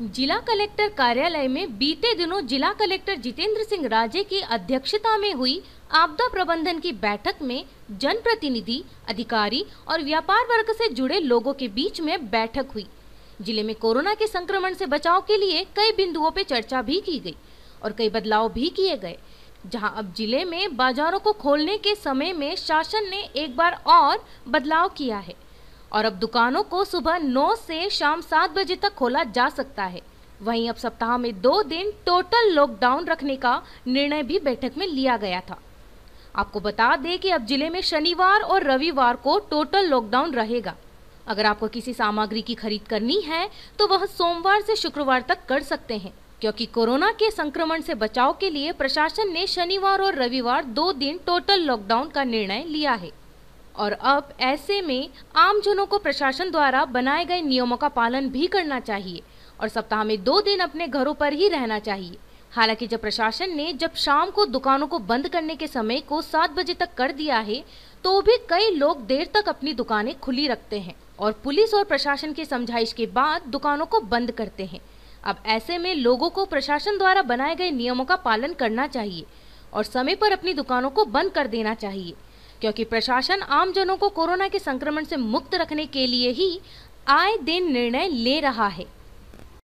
जिला कलेक्टर कार्यालय में बीते दिनों जिला कलेक्टर जितेंद्र सिंह राजे की अध्यक्षता में हुई आपदा प्रबंधन की बैठक में जनप्रतिनिधि अधिकारी और व्यापार वर्ग से जुड़े लोगों के बीच में बैठक हुई जिले में कोरोना के संक्रमण से बचाव के लिए कई बिंदुओं पर चर्चा भी की गई और कई बदलाव भी किए गए जहां अब जिले में बाजारों को खोलने के समय में शासन ने एक बार और बदलाव किया है और अब दुकानों को सुबह 9 से शाम 7 बजे तक खोला जा सकता है वहीं अब सप्ताह में दो दिन टोटल लॉकडाउन रखने का निर्णय भी बैठक में लिया गया था आपको बता दें कि अब जिले में शनिवार और रविवार को टोटल लॉकडाउन रहेगा अगर आपको किसी सामग्री की खरीद करनी है तो वह सोमवार से शुक्रवार तक कर सकते हैं क्योंकि कोरोना के संक्रमण से बचाव के लिए प्रशासन ने शनिवार और रविवार दो दिन टोटल लॉकडाउन का निर्णय लिया है और अब ऐसे में आमजनों को प्रशासन द्वारा बनाए गए नियमों का पालन भी करना चाहिए और सप्ताह में दो दिन अपने घरों पर ही रहना चाहिए हालांकि जब प्रशासन ने जब शाम को दुकानों को बंद करने के समय को सात बजे तक कर दिया है तो भी कई लोग देर तक अपनी दुकानें खुली रखते हैं और पुलिस और प्रशासन की समझाइश के बाद दुकानों को बंद करते हैं अब ऐसे में लोगों को प्रशासन द्वारा बनाए गए नियमों का पालन करना चाहिए और समय पर अपनी दुकानों को बंद कर देना चाहिए क्योंकि प्रशासन आमजनों को कोरोना के संक्रमण से मुक्त रखने के लिए ही आए दिन निर्णय ले रहा है